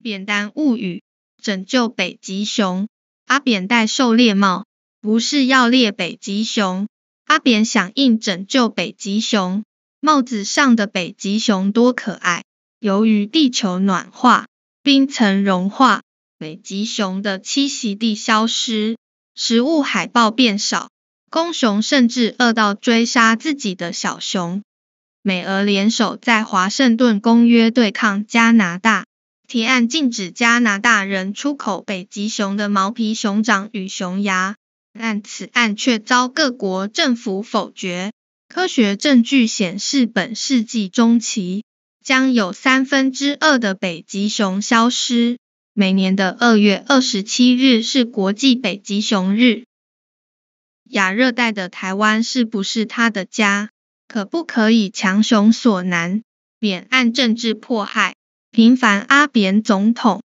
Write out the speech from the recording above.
扁担物语，拯救北极熊。阿扁戴狩猎帽，不是要猎北极熊。阿扁响应拯救北极熊，帽子上的北极熊多可爱。由于地球暖化，冰层融化，北极熊的栖息地消失，食物海豹变少，公熊甚至饿到追杀自己的小熊。美俄联手在华盛顿公约对抗加拿大。提案禁止加拿大人出口北极熊的毛皮、熊掌与熊牙，但此案却遭各国政府否决。科学证据显示，本世纪中期将有三分之二的北极熊消失。每年的二月二十七日是国际北极熊日。亚热带的台湾是不是它的家？可不可以强熊索难，免按政治迫害？平凡阿扁总统。